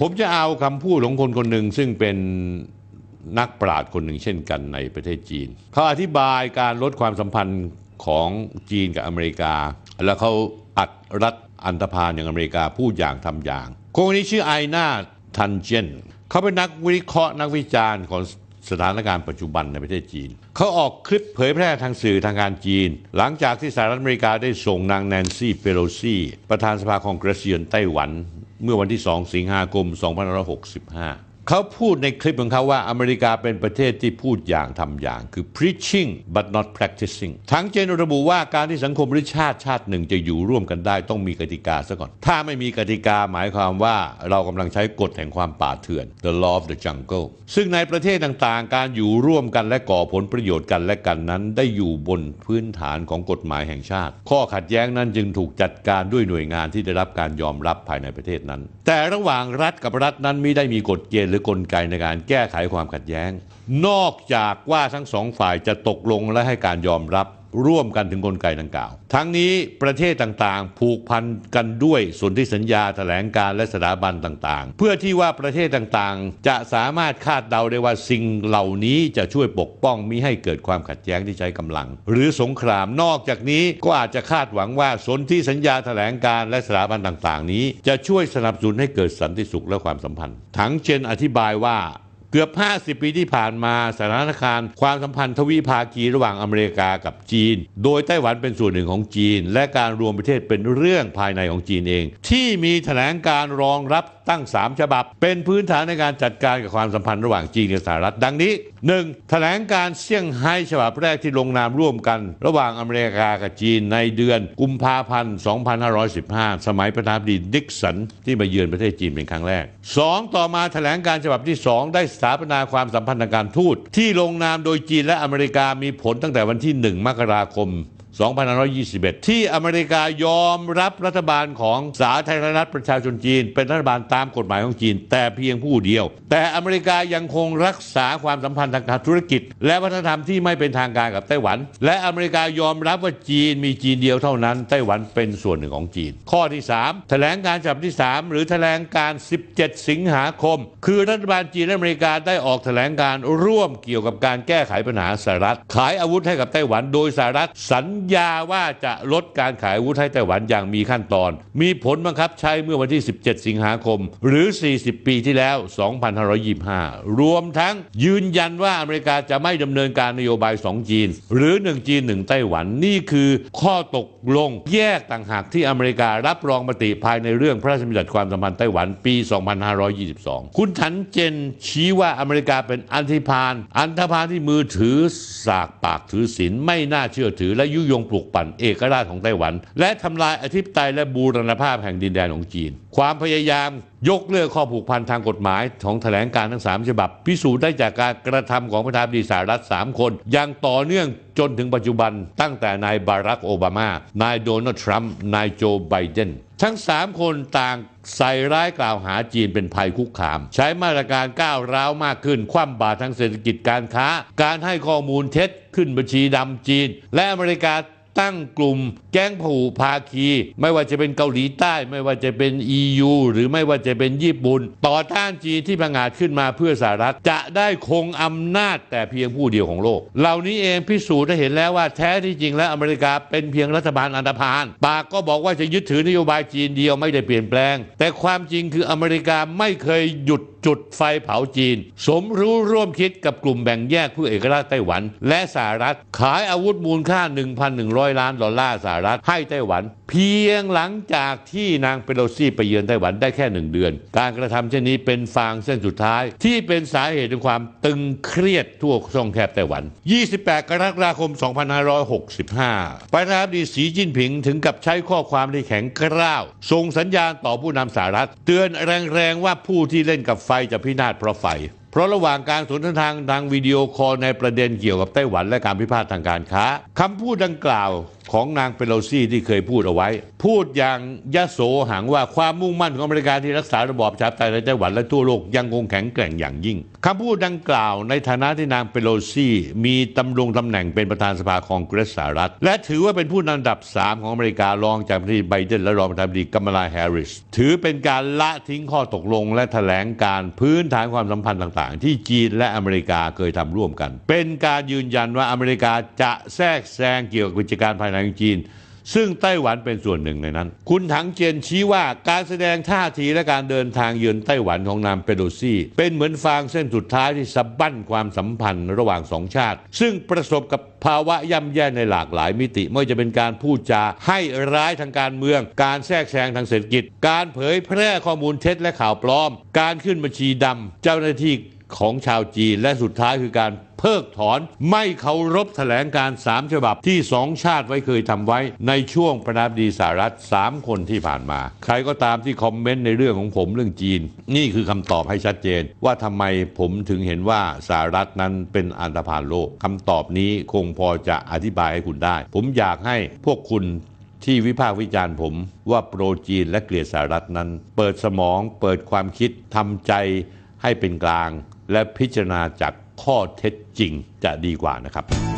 ผมจะเอาคำพูดของคนคนหนึ่งซึ่งเป็นนักปราชญ์คนหนึ่งเช่นกันในประเทศจีน เขาอธิบายการลดความสัมพันธ์ของจีนกับอเมริกา แล้วเขาอัดรัฐอันธพาลอย่างอเมริกาพูดอย่างทำอย่างคนนี้ชื่อไอนาทันเจนเขาเป็นนักวิเคราะห์นักวิจารณ์ของสถานการณ์ปัจจุบันในประเทศจีนเขาออกคลิปเผยแพร่ทางสื่อทางการจีน หลังจากที่สหรัฐอเมริกาได้ส่งนางแนนซี่เปโลซี่ประธานสภาคองเกรสเยือนไต้หวันเมื่อวันที่ 2 สิงหาคม2565เขาพูดในคลิปของเขาว่าอเมริกาเป็นประเทศที่พูดอย่างทำอย่างคือ preaching but not practicing ทั้งเจนระบุว่าการที่สังคมหรือชาติชาติหนึ่งจะอยู่ร่วมกันได้ต้องมีกติกาซะก่อน ถ้าไม่มีกติกาหมายความว่าเรากำลังใช้กฎแห่งความป่าเถื่อน the law of the jungle ซึ่งในประเทศต่างๆ การอยู่ร่วมกันและก่อผลประโยชน์กันและกันนั้น ได้อยู่บนพื้นฐานของกฎหมายแห่งชาติ ข้อขัดแย้งนั้นจึงถูกจัดการด้วยหน่วยงานที่ได้รับการยอมรับภายในประเทศนั้น แต่ระหว่างรัฐกับรัฐนั้นไม่ได้มีกฎเกณฑ์รือกลไกในการแก้ไขความขัดแย้ง นอกจากว่าทั้งสองฝ่ายจะตกลงและให้การยอมรับร่วมกันถึงกลไกดังกล่าว ทั้งนี้ประเทศต่างๆ ผูกพันกันด้วยสนธิสัญญาถแถลงการและสถาบันต่างๆ เพื่อที่ว่าประเทศต่างๆ จะสามารถคาดเดาได้ว่าสิ่งเหล่านี้จะช่วยปกป้องมิให้เกิดความขัดแย้งที่ใช้กำลัง หรือสงคราม นอกจากนี้ก็อาจจะคาดหวังว่าสนธิสัญญาถแถลงการและสถาบันต่าง ๆ นี้ จะช่วยสนับสนุนให้เกิดสันติสุขและความสัมพันธ์ทั้งเจนอธิบายว่ากือบ 50 ปีที่ผ่านมา สถานการณ์ความสัมพันธ์ทวีภาคีระหว่างอเมริกากับจีน โดยไต้หวันเป็นส่วนหนึ่งของจีน และการรวมประเทศเป็นเรื่องภายในของจีนเอง ที่มีแถลงการรองรับตั้ง3 ฉบับเป็นพื้นฐานในการจัดการกับความสัมพันธ์ระหว่างจีนกับสหรัฐดังนี้ 1. แถลงการเซี่ยงไฮ้ฉบับแรกที่ลงนามร่วมกัน ระหว่างอเมริกา กับจีนในเดือนกุมภาพันธ์ 2515 สมัยประธานาธิบดี ดิกสัน ที่มาเยือนประเทศจีนเป็นครั้งแรก 2. ต่อมาแถลงการฉบับที่ 2 ได้สถาปนาความสัมพันธ์ทางการทูตที่ลงนามโดยจีนและอเมริกามีผลตั้งแต่วันที่ 1 มกราคม2521ที่อเมริกายอมรับรัฐบาลของสาธารณรัฐประชาชนจีน เป็นรัฐบาลตามกฎหมายของจีน แต่เพียงผู้เดียว แต่อเมริกายังคงรักษาความสัมพันธ์ทางการธุรกิจ และวัฒนธรรมที่ไม่เป็นทางการกับไต้หวัน และอเมริกายอมรับว่าจีนมีจีนเดียวเท่านั้นไต้หวันเป็นส่วนหนึ่งของจีน ข้อที่ 3 แถลงการฉบับที่ 3 หรือแถลงการ 17 สิงหาคม คือรัฐบาลจีนและอเมริกาได้ออกแถลงการร่วมเกี่ยวกับการแก้ไขปัญหาสหรัฐขายอาวุธให้กับไต้หวัน โดยสหรัฐสัญญาว่าจะลดการขายอาวุธให้ไต้หวันอย่างมีขั้นตอน มีผลบังคับใช้เมื่อวันที่ 17 สิงหาคม หรือ 40 ปีที่แล้ว 2525 รวมทั้ง ยืนยันว่าอเมริกาจะไม่ดำเนินการนโยบาย 2 จีน หรือ 1 จีน 1 ไต้หวันนี่คือข้อตกลงแยกต่างหากที่อเมริการับรองมติภายในเรื่องพระราชบัญญัติความสัมพันธ์ไต้หวันปี 2522 คุณถันเจน ชี้ว่าอเมริกาเป็นอันธพาลอันธพาลที่มือถือสากปากถือศีลไม่น่าเชื่อถือและยุยงงปลูกปั่นเอกราชของไต้หวัน และทำลายอธิปไตยและบูรณภาพแห่งดินแดนของจีน ความพยายามยกเลิกข้อผูกพันทางกฎหมาย ของแถลงการทั้ง3ฉบับ พิสูจน์ได้จากการกระทำของประธานดีสารัฐ 3 คน อย่างต่อเนื่องจนถึงปัจจุบันตั้งแต่นายบารักโอบามา นายโดนัลด์ทรัมป์นายโจไบเดนทั้งสามคนต่างใส่ร้ายกล่าวหาจีนเป็นภัยคุกคาม ใช้มาตรการก้าวร้าวมากขึ้น คว่ำบาตรทางเศรษฐกิจการค้า การให้ข้อมูลเท็จขึ้นบัญชีดำจีน และอเมริกาตั้งกลุ่มแก๊งผูภาคี ไม่ว่าจะเป็นเกาหลีใต้ ไม่ว่าจะเป็น EU หรือไม่ว่าจะเป็นญี่ปุ่น ต่อต้านจีนที่พังอาจขึ้นมาเพื่อสหรัฐ จะได้คงอำนาจแต่เพียงผู้เดียวของโลก เหล่านี้เองพิสูจน์ได้เห็นแล้วว่าแท้ที่จริงแล้วอเมริกาเป็นเพียงรัฐบาลอันธพาลปากก็บอกว่าจะยึดถือนโยบายจีนเดียวไม่ได้เปลี่ยนแปลง แต่ความจริงคืออเมริกาไม่เคยหยุดจุดไฟเผาจีน สมรู้ร่วมคิดกับกลุ่มแบ่งแยกผู้อเอกราชไต้หวัน และสหรัฐ ขายอาวุธมูลค่า 1,100 300ล้านดอลลาร์สหรัฐให้ไต้หวัน เพียงหลังจากที่นางเปโลซี่ไปเยือนไต้หวันได้แค่หนึ่งเดือน การกระทำเช่นนี้เป็นฟางเส้นสุดท้าย ที่เป็นสาเหตุของความตึงเครียดทั่วท่องแคบไต้หวัน 28 กรกฎาคม 2565ประธานาธิบดีสีจิ้นผิงถึงกับใช้ข้อความที่แข็งกร้าวส่งสัญญาณต่อผู้นำสหรัฐเตือนแรงๆว่าผู้ที่เล่นกับไฟจะพินาศเพราะไฟพราะระหว่างการสนทนาทางวิดีโอคอลในประเด็นเกี่ยวกับไต้หวันและการพิพาททางการค้า คำพูดดังกล่าวของนางเปโลซี่ที่เคยพูดเอาไว้ พูดอย่าง ยะโสหังว่าความมุ่งมั่นของอเมริกาที่รักษาระบอบชาติไตยในไต้หวัน และทั่วโลก ยังคงแข็งแกร่งอย่างยิ่งคำพูดดังกล่าว ในฐานะที่นางเปโลซี่ มีตำรงตำแหน่งเป็นประธานสภาคองเกรสสหรัฐ และถือว่าเป็นผู้นำดับ 3 ของอเมริการองจากประธานาธิบดีไบเดนและรองประธานาธิบดีกัมาลาแฮร์ริสถือเป็นการละทิ้งข้อตกลง และแถลงการพื้นฐานความสัมพันธ์ต่างๆ ที่จีนและอเมริกาเคยทำร่วมกัน เป็นการยืนยันว่าอเมริกาจะแทรกแซงเกี่ยวกับกิจการภายในนางจีนซึ่งไต้หวันเป็นส่วนหนึ่งในนั้น คุณถังเจียนชี้ว่า การแสดงท่าทีและการเดินทางเยือนไต้หวันของนางเปโดซี่ เป็นเหมือนฟางเส้นสุดท้ายที่สับบั้นความสัมพันธ์ระหว่างสองชาติ ซึ่งประสบกับภาวะย่ำแย่ในหลากหลายมิติไม่ว่าจะเป็นการพูดจา ให้ร้ายทางการเมือง การแทรกแซงทางเศรษฐกิจ การเผยแพร่ข้อมูลเท็จและข่าวปลอม การขึ้นบัญชีดำเจ้าหน้าที่ของชาวจีนและสุดท้ายคือการเพิกถอน ไม่เคารพแถลงการสามฉบับที่สองชาติไว้เคยทำไว้ ในช่วงประานาบดีสหรัฐสามคนที่ผ่านมา ใครก็ตามที่คอมเมนต์ในเรื่องของผมเรื่องจีน นี่คือคำตอบให้ชัดเจน ว่าทำไมผมถึงเห็นว่าสหรัฐนั้นเป็นอันธพาลโลกคำตอบนี้คงพอจะอธิบายให้คุณได้ ผมอยากให้พวกคุณที่วิพากษ์วิจารณ์ผม ว่าโปรจีนและเกลียดสหรัฐนั้น เปิดสมองเปิดความคิดทำใจให้เป็นกลางและพิจารณาจากข้อเท็จจริงจะดีกว่านะครับ